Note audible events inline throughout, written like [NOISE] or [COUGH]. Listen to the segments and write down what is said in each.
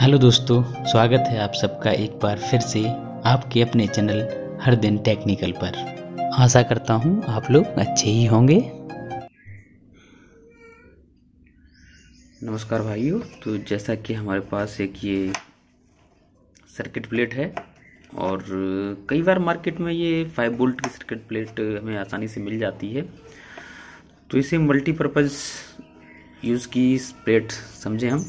hello दोस्तों स्वागत है आप सबका एक बार फिर से आपके अपने चैनल हर दिन टेक्निकल पर आशा करता हूँ आप लोग अच्छे ही होंगे नमस्कार भाइयों तो जैसा कि हमारे पास एक ये सर्किट प्लेट है और कई बार मार्केट में ये फाइव बोल्ट की सर्किट प्लेट हमें आसानी से मिल जाती है तो इसे मल्टीपर्पज़ यूज़ की प्लेट समझें हम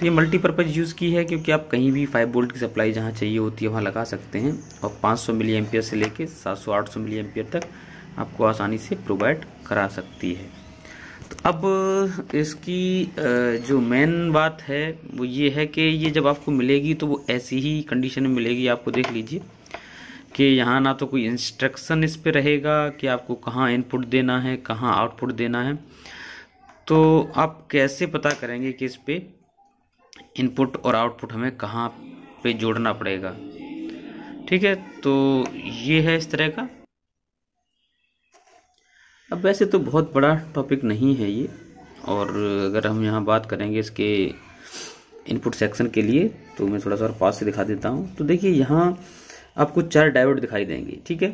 तो ये मल्टीपर्पज़ यूज़ की है क्योंकि आप कहीं भी फाइव वोल्ट की सप्लाई जहाँ चाहिए होती है वहाँ लगा सकते हैं और पाँच सौ मिली एमपियर से लेके आठ सौ मिली एमपियर तक आपको आसानी से प्रोवाइड करा सकती है तो अब इसकी जो मेन बात है वो ये है कि ये जब आपको मिलेगी तो वो ऐसी ही कंडीशन में मिलेगी आपको देख लीजिए कि यहाँ ना तो कोई इंस्ट्रक्शन इस पर रहेगा कि आपको कहाँ इनपुट देना है कहाँ आउटपुट देना है तो आप कैसे पता करेंगे कि इस पर इनपुट और आउटपुट हमें कहाँ पे जोड़ना पड़ेगा ठीक है तो ये है इस तरह का अब वैसे तो बहुत बड़ा टॉपिक नहीं है ये और अगर हम यहाँ बात करेंगे इसके इनपुट सेक्शन के लिए तो मैं थोड़ा सा और पास से दिखा देता हूँ तो देखिए यहाँ आपको चार डायोड दिखाई देंगे ठीक है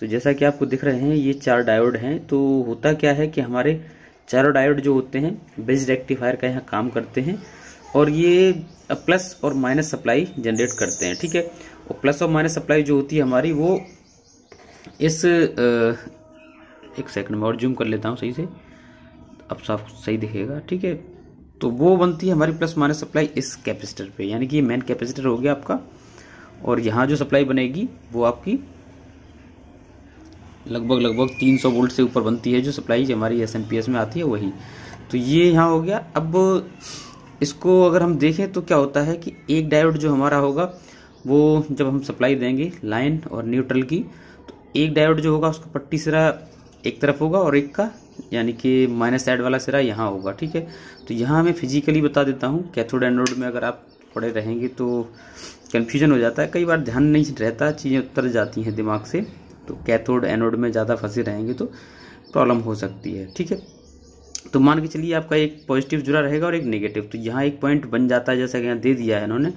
तो जैसा कि आपको दिख रहे हैं ये चार डायोड हैं तो होता क्या है कि हमारे चारों डायोड जो होते हैं बेस्ड रेक्टिफायर का यहाँ काम करते हैं और ये प्लस और माइनस सप्लाई जनरेट करते हैं ठीक है और प्लस और माइनस सप्लाई जो होती है हमारी वो इस एक सेकंड में और जूम कर लेता हूँ सही से अब साफ सही दिखेगा ठीक है तो वो बनती है हमारी प्लस माइनस सप्लाई इस कैपेसिटर पे यानी कि ये मेन कैपेसिटर हो गया आपका और यहाँ जो सप्लाई बनेगी वो आपकी लगभग लगभग 300 वोल्ट से ऊपर बनती है जो सप्लाई हमारी एस में आती है वही तो ये यहाँ हो गया अब इसको अगर हम देखें तो क्या होता है कि एक डायोड जो हमारा होगा वो जब हम सप्लाई देंगे लाइन और न्यूट्रल की तो एक डायोड जो होगा उसका पट्टी सिरा एक तरफ होगा और एक का यानी कि माइनस साइड वाला सिरा यहाँ होगा ठीक है तो यहाँ मैं फिजिकली बता देता हूँ कैथोड एनोड में अगर आप पड़े रहेंगे तो कन्फ्यूजन हो जाता है कई बार ध्यान नहीं रहता चीज़ें उतर जाती हैं दिमाग से तो कैथोड एनोड में ज़्यादा फंसे रहेंगे तो प्रॉब्लम हो सकती है ठीक है तो मान के चलिए आपका एक पॉजिटिव जुड़ा रहेगा और एक नेगेटिव तो यहाँ एक पॉइंट बन जाता है जैसा कि यहाँ दे दिया है इन्होंने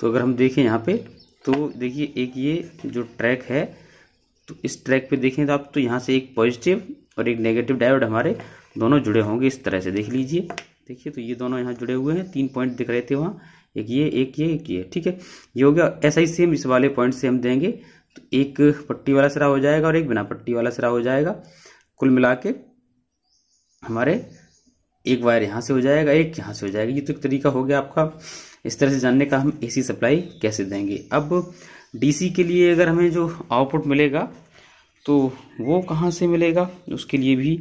तो अगर हम देखें यहाँ पे तो देखिए एक ये जो ट्रैक है तो इस ट्रैक पे देखें तो आप तो यहाँ से एक पॉजिटिव और एक नेगेटिव डायोड हमारे दोनों जुड़े होंगे इस तरह से देख लीजिए देखिए तो ये दोनों यहाँ जुड़े हुए हैं तीन पॉइंट दिख रहे थे वहाँ एक ये एक ये एक ये ठीक है ये हो गया ऐसा ही सेम इस वाले पॉइंट से हम देंगे तो एक पट्टी वाला सिरा हो जाएगा और एक बिना पट्टी वाला सिरा हो जाएगा कुल मिला के हमारे एक वायर यहाँ से हो जाएगा एक यहाँ से हो जाएगा ये तो एक तरीका हो गया आपका इस तरह से जानने का हम एसी सप्लाई कैसे देंगे अब डीसी के लिए अगर हमें जो आउटपुट मिलेगा तो वो कहाँ से मिलेगा उसके लिए भी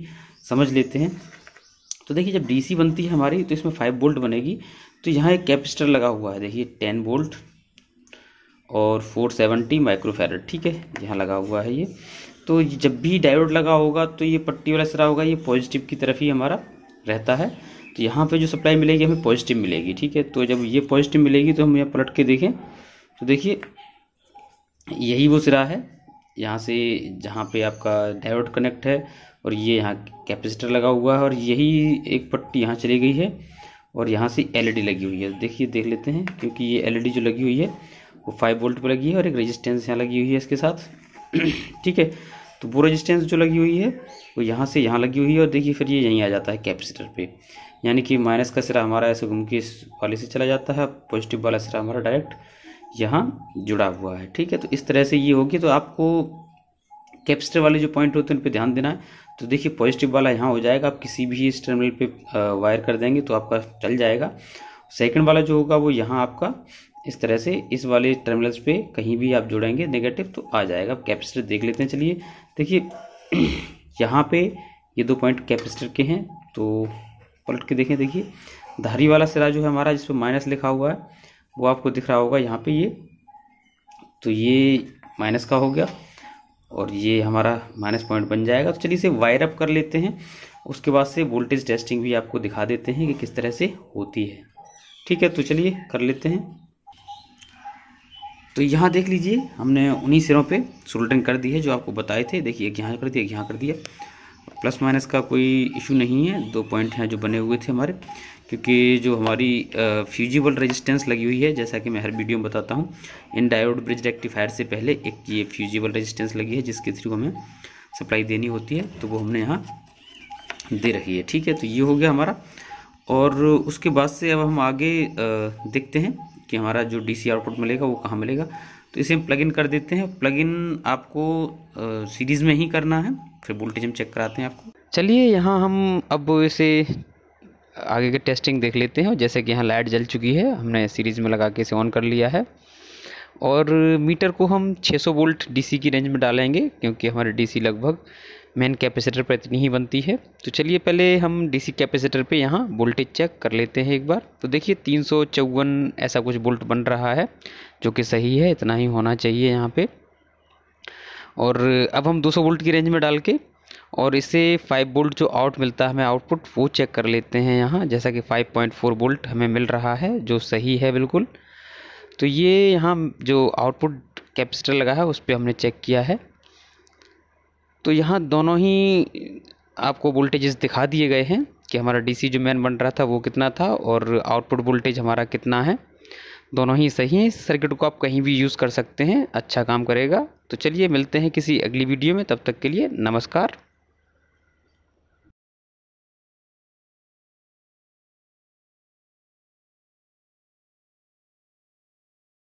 समझ लेते हैं तो देखिए जब डीसी बनती है हमारी तो इसमें फाइव बोल्ट बनेगी तो यहाँ एक कैपेसिटर लगा हुआ है देखिए टेन बोल्ट और फोर सेवेंटी माइक्रोफेरड ठीक है यहाँ लगा हुआ है ये तो जब भी डायोड लगा होगा तो ये पट्टी वाला सिरा होगा ये पॉजिटिव की तरफ ही हमारा रहता है तो यहाँ पे जो सप्लाई मिलेगी हमें पॉजिटिव मिलेगी ठीक है तो जब ये पॉजिटिव मिलेगी तो हम यहाँ पलट के देखें तो देखिए यही वो सिरा है यहाँ से जहाँ पे आपका डायोड कनेक्ट है और ये यहाँ कैपेसिटर लगा हुआ है और यही एक पट्टी यहाँ चली गई है और यहाँ से एलईडी e लगी हुई है देखिए देख लेते हैं क्योंकि ये एलईडी e जो लगी हुई है वो फाइव वोल्ट पर लगी है और एक रेजिस्टेंस यहाँ लगी हुई है इसके साथ [CLEARS THROAT] ठीक है तो वो रजिस्टेंस जो लगी हुई है वो यहाँ से यहाँ लगी हुई है और देखिए फिर ये यहीं आ जाता है कैपेसिटर पे यानी कि माइनस का सिरा हमारा ऐसे घूम के इस वाले से चला जाता है पॉजिटिव वाला सिरा हमारा डायरेक्ट यहाँ जुड़ा हुआ है ठीक है तो इस तरह से ये होगी तो आपको कैपेसिटर वाले जो पॉइंट होते हैं उन पर ध्यान देना है तो देखिए पॉजिटिव वाला यहाँ हो जाएगा आप किसी भी इस टर्मिनल पे वायर कर देंगे तो आपका चल जाएगा सेकेंड वाला जो होगा वो यहाँ आपका इस तरह से इस वाले टर्मिनल्स पे कहीं भी आप जोड़ेंगे नेगेटिव तो आ जाएगा अब कैपेसिटर देख लेते हैं चलिए देखिए [CLEARS THROAT] यहाँ पे ये दो पॉइंट कैपेसिटर के हैं तो पलट के देखें देखिए धारी वाला सिरा जो है हमारा जिस पर माइनस लिखा हुआ है वो आपको दिख रहा होगा यहाँ पे ये तो ये माइनस का हो गया और ये हमारा माइनस पॉइंट बन जाएगा तो चलिए इसे वायर अप कर लेते हैं उसके बाद से वोल्टेज टेस्टिंग भी आपको दिखा देते हैं कि किस तरह से होती है ठीक है तो चलिए कर लेते हैं तो यहाँ देख लीजिए हमने उन्हीं सिरों पे सोल्डरिंग कर दी है जो आपको बताए थे देखिए एक यहाँ कर दिया एक यहाँ कर दिया प्लस माइनस का कोई इशू नहीं है दो पॉइंट हैं जो बने हुए थे हमारे क्योंकि जो हमारी फ्यूजिबल रेजिस्टेंस लगी हुई है जैसा कि मैं हर वीडियो में बताता हूँ इन डायोड ब्रिज रेक्टिफायर से पहले एक ये फ्यूजिबल रजिस्टेंस लगी है जिसके थ्रू हमें सप्लाई देनी होती है तो वो हमने यहाँ दे रही है ठीक है तो ये हो गया हमारा और उसके बाद से अब हम आगे देखते हैं कि हमारा जो डीसी आउटपुट मिलेगा वो कहाँ मिलेगा तो इसे हम प्लग इन कर देते हैं प्लग इन आपको सीरीज़ में ही करना है फिर वोल्टेज हम चेक कराते हैं आपको चलिए यहाँ हम अब इसे आगे के टेस्टिंग देख लेते हैं जैसे कि यहाँ लाइट जल चुकी है हमने सीरीज़ में लगा के इसे ऑन कर लिया है और मीटर को हम 600 वोल्ट डीसी की रेंज में डालेंगे क्योंकि हमारे डीसी लगभग मेन कैपेसिटर पर इतनी ही बनती है तो चलिए पहले हम डीसी कैपेसिटर पे यहाँ वोल्टेज चेक कर लेते हैं एक बार तो देखिए तीन ऐसा कुछ बोल्ट बन रहा है जो कि सही है इतना ही होना चाहिए यहाँ पर और अब हम 200 वोल्ट की रेंज में डाल के और इसे 5 वोल्ट जो आउट मिलता है हमें आउटपुट वो चेक कर लेते हैं यहाँ जैसा कि 5.4 वोल्ट हमें मिल रहा है जो सही है बिल्कुल तो ये यहाँ जो आउटपुट कैपेसिटर लगा है उस पर हमने चेक किया है तो यहाँ दोनों ही आपको वोल्टेजेस दिखा दिए गए हैं कि हमारा डीसी जो मैन बन रहा था वो कितना था और आउटपुट वोल्टेज हमारा कितना है दोनों ही सही हैं सर्किट को आप कहीं भी यूज़ कर सकते हैं अच्छा काम करेगा तो चलिए मिलते हैं किसी अगली वीडियो में तब तक के लिए नमस्कार